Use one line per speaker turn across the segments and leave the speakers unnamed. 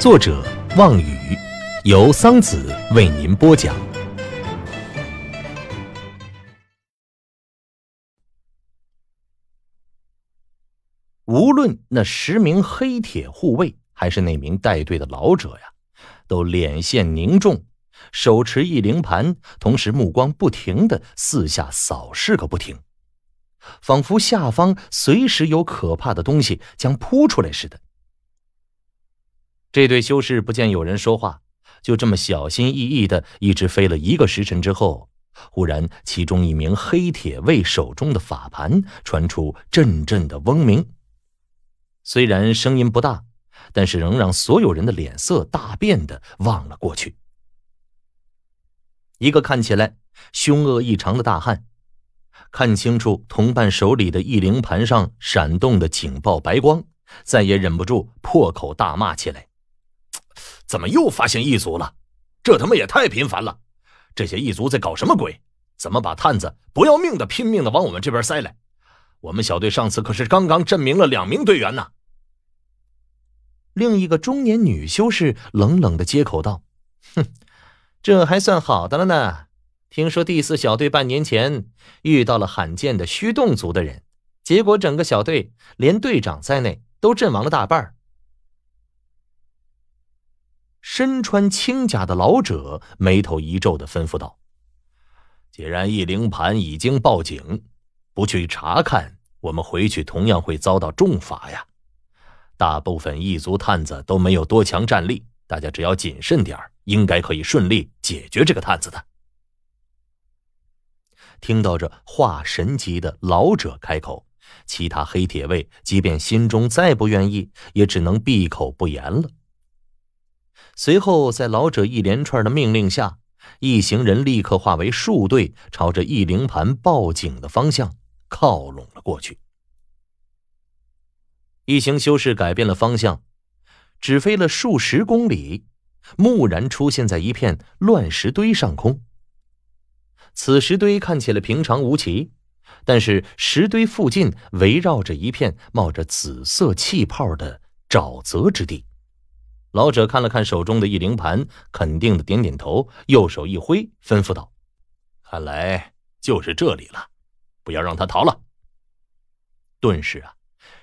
作者望雨，由桑子为您播讲。无论那十名黑铁护卫，还是那名带队的老者呀，都脸现凝重，手持一灵盘，同时目光不停的四下扫视个不停，仿佛下方随时有可怕的东西将扑出来似的。这对修士不见有人说话，就这么小心翼翼的，一直飞了一个时辰之后，忽然，其中一名黑铁卫手中的法盘传出阵阵的嗡鸣。虽然声音不大，但是仍让所有人的脸色大变的望了过去。一个看起来凶恶异常的大汉，看清楚同伴手里的异灵盘上闪动的警报白光，再也忍不住破口大骂起来。怎么又发现异族了？这他妈也太频繁了！这些异族在搞什么鬼？怎么把探子不要命的拼命的往我们这边塞来？我们小队上次可是刚刚证明了两名队员呢。另一个中年女修士冷冷的接口道：“哼，这还算好的了呢。听说第四小队半年前遇到了罕见的虚动族的人，结果整个小队连队长在内都阵亡了大半儿。”身穿轻甲的老者眉头一皱，的吩咐道：“既然异灵盘已经报警，不去查看，我们回去同样会遭到重罚呀！大部分异族探子都没有多强战力，大家只要谨慎点应该可以顺利解决这个探子的。”听到这化神级的老者开口，其他黑铁卫即便心中再不愿意，也只能闭口不言了。随后，在老者一连串的命令下，一行人立刻化为数队，朝着一灵盘报警的方向靠拢了过去。一行修士改变了方向，只飞了数十公里，蓦然出现在一片乱石堆上空。此石堆看起来平常无奇，但是石堆附近围绕着一片冒着紫色气泡的沼泽之地。老者看了看手中的一灵盘，肯定的点点头，右手一挥，吩咐道：“看来就是这里了，不要让他逃了。”顿时啊，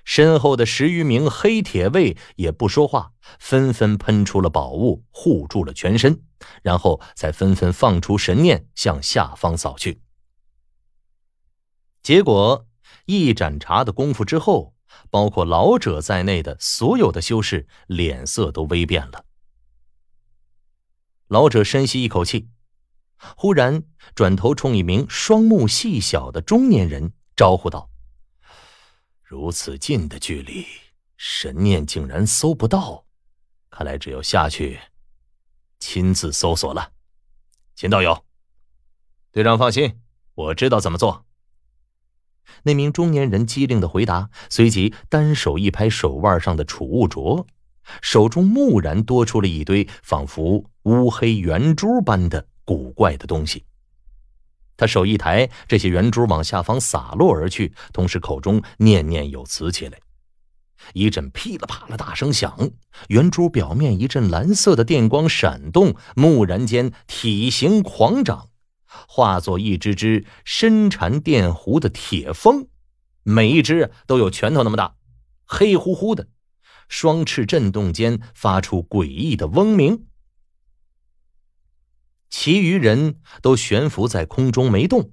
身后的十余名黑铁卫也不说话，纷纷喷出了宝物护住了全身，然后才纷纷放出神念向下方扫去。结果，一盏茶的功夫之后。包括老者在内的所有的修士脸色都微变了。老者深吸一口气，忽然转头冲一名双目细小的中年人招呼道：“如此近的距离，神念竟然搜不到，看来只有下去亲自搜索了。”秦道友，队长放心，我知道怎么做。那名中年人机灵的回答，随即单手一拍手腕上的储物镯，手中蓦然多出了一堆仿佛乌黑圆珠般的古怪的东西。他手一抬，这些圆珠往下方洒落而去，同时口中念念有词起来。一阵噼里啪啦大声响，圆珠表面一阵蓝色的电光闪动，蓦然间体型狂涨。化作一只只身缠电弧的铁蜂，每一只都有拳头那么大，黑乎乎的，双翅震动间发出诡异的嗡鸣。其余人都悬浮在空中没动，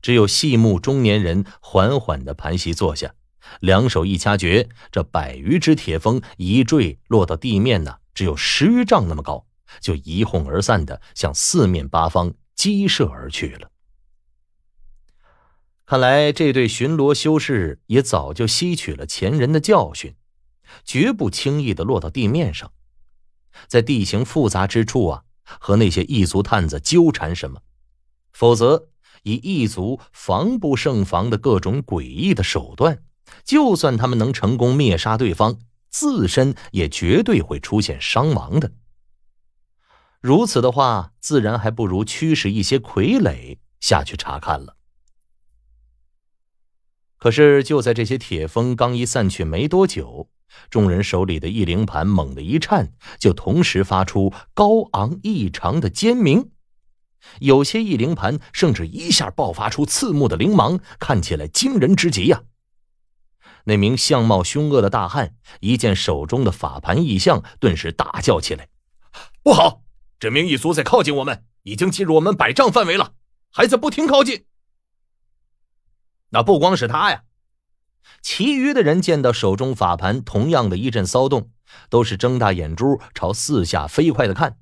只有细目中年人缓缓的盘膝坐下，两手一掐诀，这百余只铁蜂一坠落到地面呢，只有十余丈那么高，就一哄而散的向四面八方。激射而去了。看来这对巡逻修士也早就吸取了前人的教训，绝不轻易的落到地面上，在地形复杂之处啊，和那些异族探子纠缠什么？否则，以异族防不胜防的各种诡异的手段，就算他们能成功灭杀对方，自身也绝对会出现伤亡的。如此的话，自然还不如驱使一些傀儡下去查看了。可是就在这些铁风刚一散去没多久，众人手里的异灵盘猛地一颤，就同时发出高昂异常的尖鸣，有些异灵盘甚至一下爆发出刺目的灵芒，看起来惊人之极呀！那名相貌凶恶的大汉一见手中的法盘异象，顿时大叫起来：“不好！”这名异族在靠近我们，已经进入我们百丈范围了，还在不停靠近。那不光是他呀，其余的人见到手中法盘同样的一阵骚动，都是睁大眼珠朝四下飞快的看。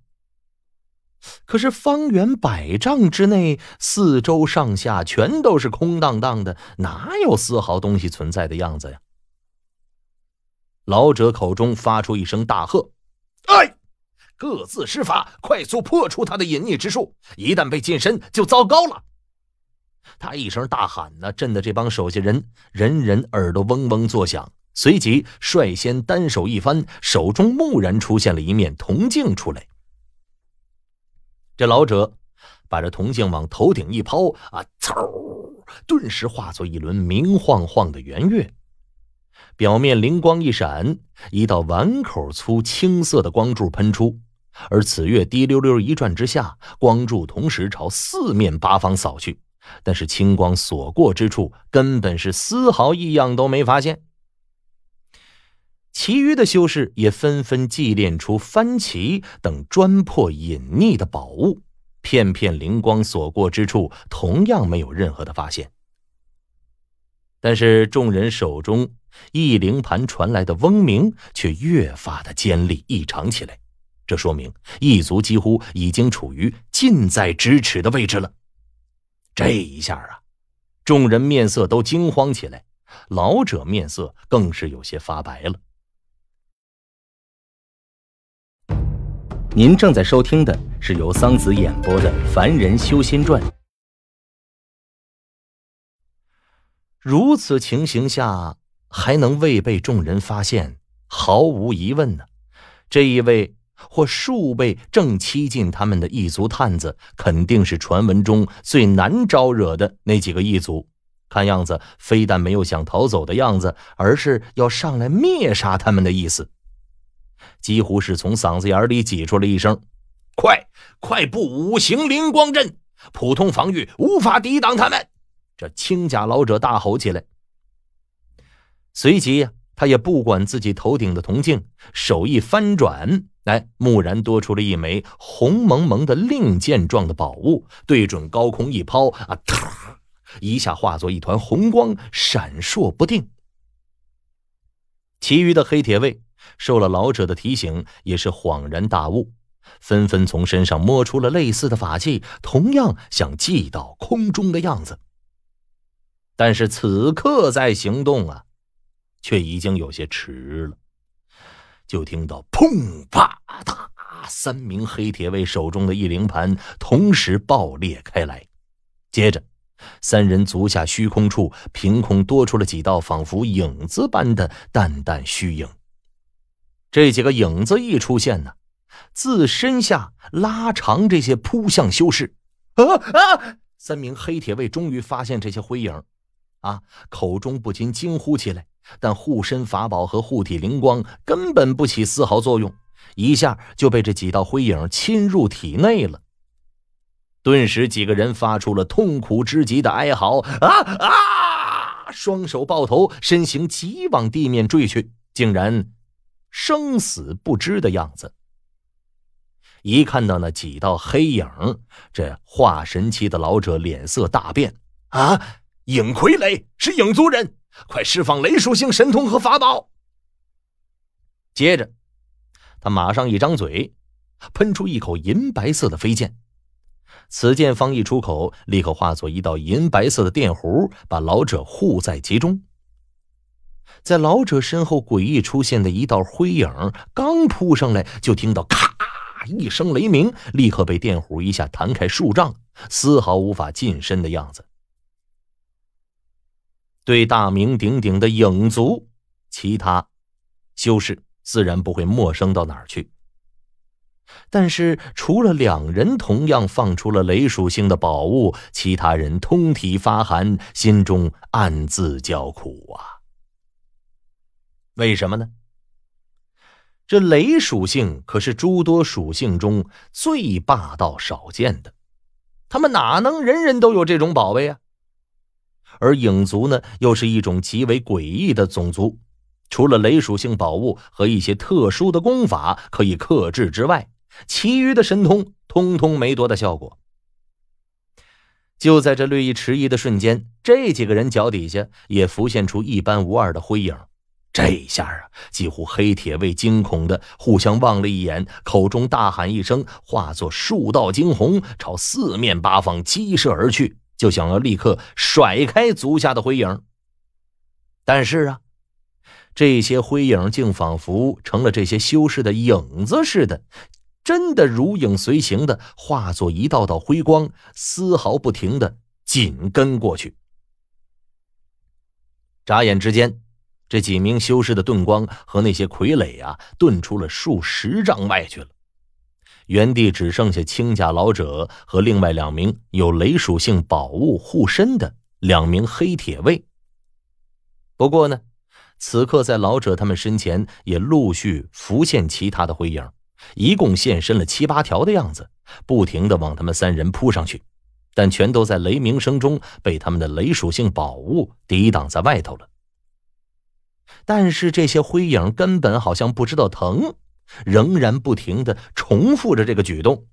可是方圆百丈之内，四周上下全都是空荡荡的，哪有丝毫东西存在的样子呀？老者口中发出一声大喝：“哎！”各自施法，快速破除他的隐匿之术。一旦被近身，就糟糕了。他一声大喊，呢震得这帮手下人人人耳朵嗡嗡作响。随即率先单手一翻，手中蓦然出现了一面铜镜出来。这老者把这铜镜往头顶一抛，啊，嗖！顿时化作一轮明晃晃的圆月，表面灵光一闪，一道碗口粗青色的光柱喷出。而此月滴溜溜一转之下，光柱同时朝四面八方扫去，但是青光所过之处，根本是丝毫异样都没发现。其余的修士也纷纷祭炼出幡旗等专破隐匿的宝物，片片灵光所过之处，同样没有任何的发现。但是众人手中异灵盘传来的嗡鸣，却越发的尖利异常起来。这说明异族几乎已经处于近在咫尺的位置了。这一下啊，众人面色都惊慌起来，老者面色更是有些发白了。您正在收听的是由桑子演播的《凡人修仙传》。如此情形下还能未被众人发现，毫无疑问呢。这一位。或数倍正欺近他们的异族探子，肯定是传闻中最难招惹的那几个异族。看样子，非但没有想逃走的样子，而是要上来灭杀他们的意思。几乎是从嗓子眼里挤出了一声：“快快布五行灵光阵！普通防御无法抵挡他们！”这青甲老者大吼起来，随即呀。他也不管自己头顶的铜镜，手一翻转，哎，蓦然多出了一枚红蒙蒙的令箭状的宝物，对准高空一抛，啊，咔，一下化作一团红光，闪烁不定。其余的黑铁卫受了老者的提醒，也是恍然大悟，纷纷从身上摸出了类似的法器，同样想祭到空中的样子。但是此刻在行动啊！却已经有些迟了，就听到“砰啪嗒”，三名黑铁卫手中的一灵盘同时爆裂开来，接着，三人足下虚空处凭空多出了几道仿佛影子般的淡淡虚影。这几个影子一出现呢，自身下拉长，这些扑向修士。啊啊！三名黑铁卫终于发现这些灰影。啊！口中不禁惊呼起来，但护身法宝和护体灵光根本不起丝毫作用，一下就被这几道灰影侵入体内了。顿时，几个人发出了痛苦之极的哀嚎：“啊啊！”双手抱头，身形急往地面坠去，竟然生死不知的样子。一看到那几道黑影，这化神期的老者脸色大变：“啊！”影傀儡是影族人，快释放雷属性神通和法宝！接着，他马上一张嘴，喷出一口银白色的飞剑。此剑方一出口，立刻化作一道银白色的电弧，把老者护在其中。在老者身后诡异出现的一道灰影，刚扑上来，就听到咔一声雷鸣，立刻被电弧一下弹开数丈，丝毫无法近身的样子。对大名鼎鼎的影族，其他修士自然不会陌生到哪儿去。但是除了两人同样放出了雷属性的宝物，其他人通体发寒，心中暗自叫苦啊！为什么呢？这雷属性可是诸多属性中最霸道、少见的，他们哪能人人都有这种宝贝啊？而影族呢，又是一种极为诡异的种族，除了雷属性宝物和一些特殊的功法可以克制之外，其余的神通通通没多大效果。就在这略意迟疑的瞬间，这几个人脚底下也浮现出一般无二的灰影。这一下啊，几乎黑铁卫惊恐的互相望了一眼，口中大喊一声，化作数道惊鸿，朝四面八方激射而去。就想要立刻甩开足下的灰影，但是啊，这些灰影竟仿佛成了这些修士的影子似的，真的如影随形的化作一道道辉光，丝毫不停的紧跟过去。眨眼之间，这几名修士的盾光和那些傀儡啊，遁出了数十丈外去了。原地只剩下青甲老者和另外两名有雷属性宝物护身的两名黑铁卫。不过呢，此刻在老者他们身前也陆续浮现其他的灰影，一共现身了七八条的样子，不停地往他们三人扑上去，但全都在雷鸣声中被他们的雷属性宝物抵挡在外头了。但是这些灰影根本好像不知道疼。仍然不停的重复着这个举动，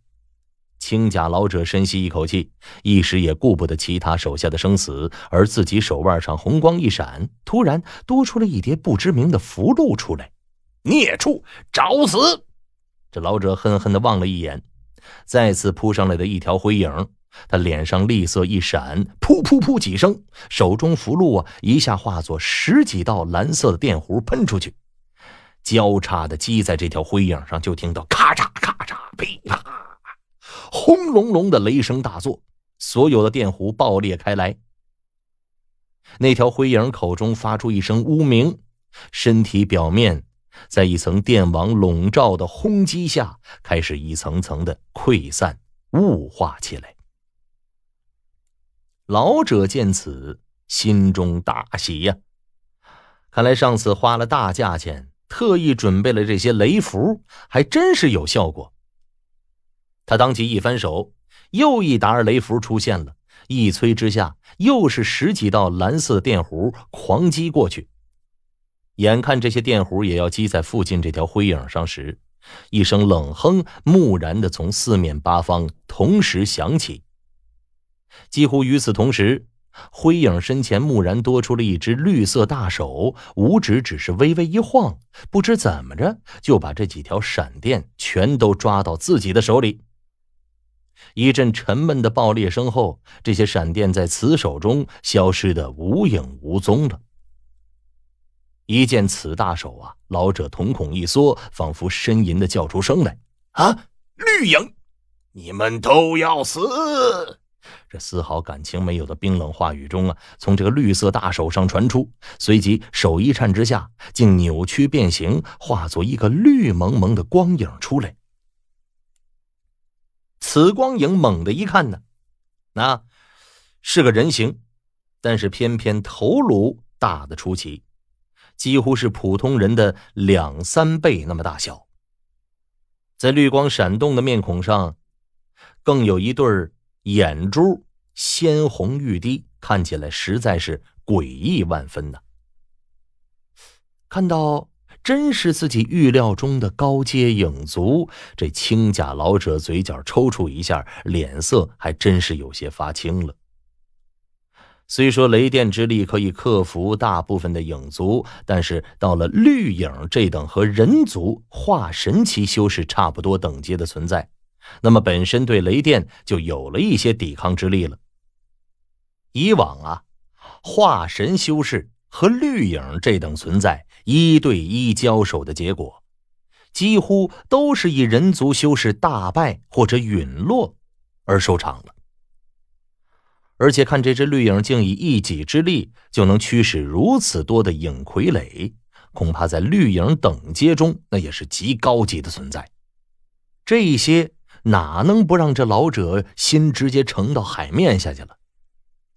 青甲老者深吸一口气，一时也顾不得其他手下的生死，而自己手腕上红光一闪，突然多出了一叠不知名的符箓出来。孽畜，找死！这老者恨恨的望了一眼，再次扑上来的一条灰影，他脸上厉色一闪，噗噗噗几声，手中符箓啊一下化作十几道蓝色的电弧喷出去。交叉的击在这条灰影上，就听到咔嚓咔嚓，噼啪，轰隆隆的雷声大作，所有的电弧爆裂开来。那条灰影口中发出一声呜鸣，身体表面在一层电网笼罩的轰击下，开始一层层的溃散、雾化起来。老者见此，心中大喜呀，看来上次花了大价钱。特意准备了这些雷符，还真是有效果。他当即一翻手，又一沓雷符出现了，一催之下，又是十几道蓝色电弧狂击过去。眼看这些电弧也要击在附近这条灰影上时，一声冷哼蓦然的从四面八方同时响起，几乎与此同时。灰影身前蓦然多出了一只绿色大手，五指只是微微一晃，不知怎么着就把这几条闪电全都抓到自己的手里。一阵沉闷的爆裂声后，这些闪电在此手中消失的无影无踪了。一见此大手啊，老者瞳孔一缩，仿佛呻吟的叫出声来：“啊，绿影，你们都要死！”这丝毫感情没有的冰冷话语中啊，从这个绿色大手上传出，随即手一颤之下，竟扭曲变形，化作一个绿蒙蒙的光影出来。此光影猛的一看呢，那是个人形，但是偏偏头颅大的出奇，几乎是普通人的两三倍那么大小。在绿光闪动的面孔上，更有一对儿。眼珠鲜红欲滴，看起来实在是诡异万分呐。看到真是自己预料中的高阶影族，这青甲老者嘴角抽搐一下，脸色还真是有些发青了。虽说雷电之力可以克服大部分的影族，但是到了绿影这等和人族化神期修士差不多等级的存在。那么本身对雷电就有了一些抵抗之力了。以往啊，化神修士和绿影这等存在一对一交手的结果，几乎都是以人族修士大败或者陨落而收场了。而且看这只绿影，竟以一己之力就能驱使如此多的影傀儡，恐怕在绿影等阶中，那也是极高级的存在。这些。哪能不让这老者心直接沉到海面下去了？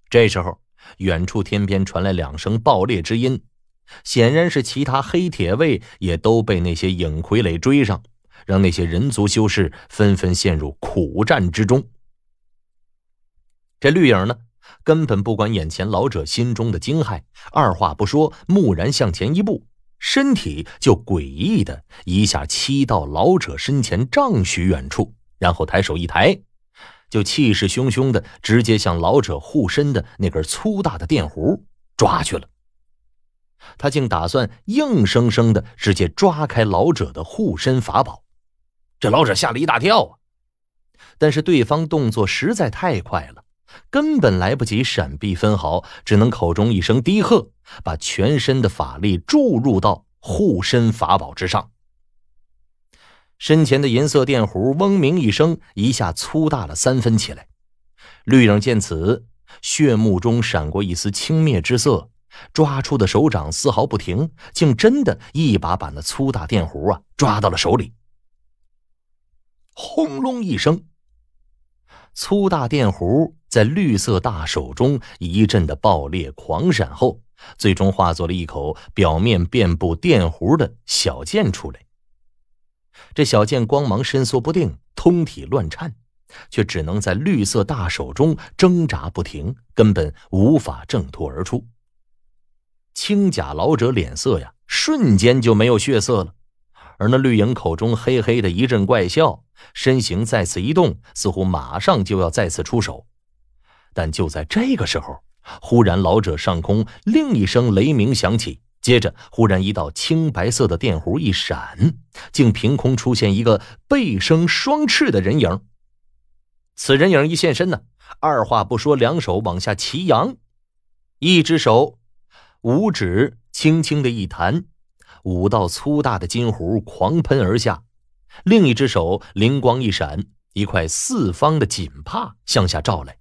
这时候，远处天边传来两声爆裂之音，显然是其他黑铁卫也都被那些影傀儡追上，让那些人族修士纷纷陷入苦战之中。这绿影呢，根本不管眼前老者心中的惊骇，二话不说，蓦然向前一步，身体就诡异的一下欺到老者身前丈许远处。然后抬手一抬，就气势汹汹的直接向老者护身的那根粗大的电弧抓去了。他竟打算硬生生的直接抓开老者的护身法宝。这老者吓了一大跳啊！但是对方动作实在太快了，根本来不及闪避分毫，只能口中一声低喝，把全身的法力注入到护身法宝之上。身前的银色电弧嗡鸣一声，一下粗大了三分起来。绿影见此，血目中闪过一丝轻蔑之色，抓出的手掌丝毫不停，竟真的一把把那粗大电弧啊抓到了手里。轰隆一声，粗大电弧在绿色大手中一阵的爆裂狂闪后，最终化作了一口表面遍布电弧的小剑出来。这小剑光芒伸缩不定，通体乱颤，却只能在绿色大手中挣扎不停，根本无法挣脱而出。青甲老者脸色呀，瞬间就没有血色了。而那绿影口中嘿嘿的一阵怪笑，身形再次一动，似乎马上就要再次出手。但就在这个时候，忽然老者上空另一声雷鸣响起。接着，忽然一道青白色的电弧一闪，竟凭空出现一个背生双翅的人影。此人影一现身呢，二话不说，两手往下齐扬，一只手五指轻轻的一弹，五道粗大的金弧狂喷而下；另一只手灵光一闪，一块四方的锦帕向下照来，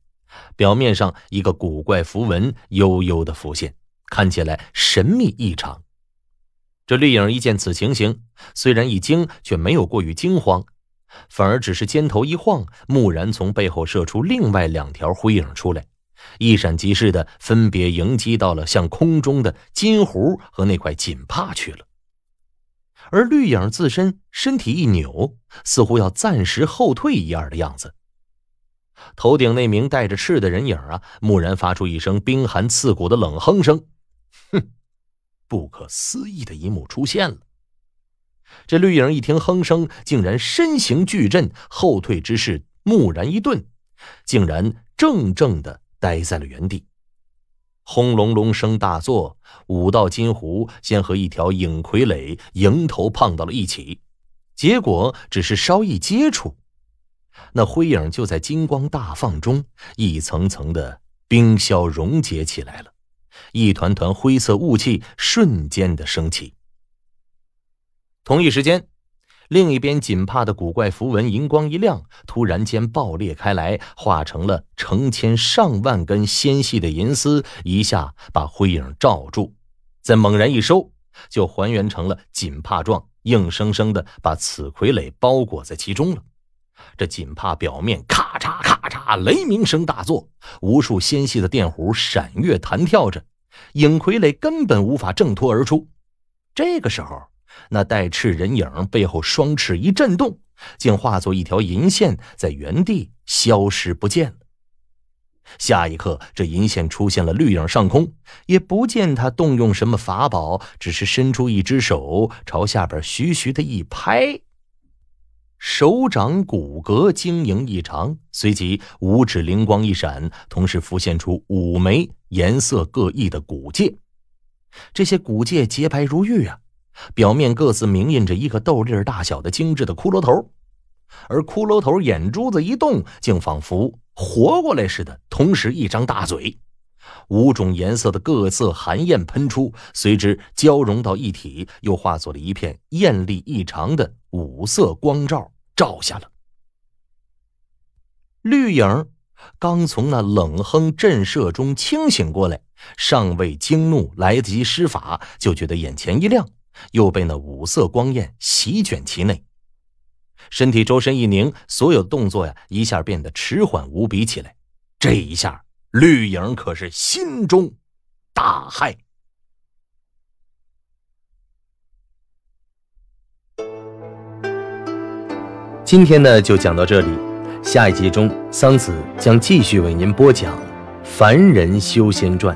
表面上一个古怪符文悠悠的浮现。看起来神秘异常。这绿影一见此情形，虽然一惊，却没有过于惊慌，反而只是肩头一晃，蓦然从背后射出另外两条灰影出来，一闪即逝的，分别迎击到了向空中的金狐和那块锦帕去了。而绿影自身身体一扭，似乎要暂时后退一样的样子。头顶那名带着翅的人影啊，蓦然发出一声冰寒刺骨的冷哼声。不可思议的一幕出现了。这绿影一听哼声，竟然身形巨震，后退之势蓦然一顿，竟然怔怔的呆在了原地。轰隆隆声大作，五道金狐先和一条影傀儡迎头碰到了一起，结果只是稍一接触，那灰影就在金光大放中一层层的冰消溶解起来了。一团团灰色雾气瞬间的升起。同一时间，另一边锦帕的古怪符文荧光一亮，突然间爆裂开来，化成了成千上万根纤细的银丝，一下把灰影罩住，再猛然一收，就还原成了锦帕状，硬生生的把此傀儡包裹在其中了。这锦帕表面咔嚓咔。啊！雷鸣声大作，无数纤细的电弧闪跃弹跳着，影傀儡根本无法挣脱而出。这个时候，那带翅人影背后双翅一震动，竟化作一条银线，在原地消失不见了。下一刻，这银线出现了绿影上空，也不见他动用什么法宝，只是伸出一只手朝下边徐徐的一拍。手掌骨骼晶莹异常，随即五指灵光一闪，同时浮现出五枚颜色各异的骨戒。这些骨戒洁白如玉啊，表面各自铭印着一个豆粒大小的精致的骷髅头，而骷髅头眼珠子一动，竟仿佛活过来似的，同时一张大嘴。五种颜色的各色寒焰喷出，随之交融到一体，又化作了一片艳丽异常的五色光照，照下了。绿影刚从那冷哼震慑中清醒过来，尚未惊怒来得及施法，就觉得眼前一亮，又被那五色光焰席卷其内，身体周身一凝，所有动作呀，一下变得迟缓无比起来。这一下。绿影可是心中大骇。今天呢，就讲到这里，下一集中，桑梓将继续为您播讲《凡人修仙传》。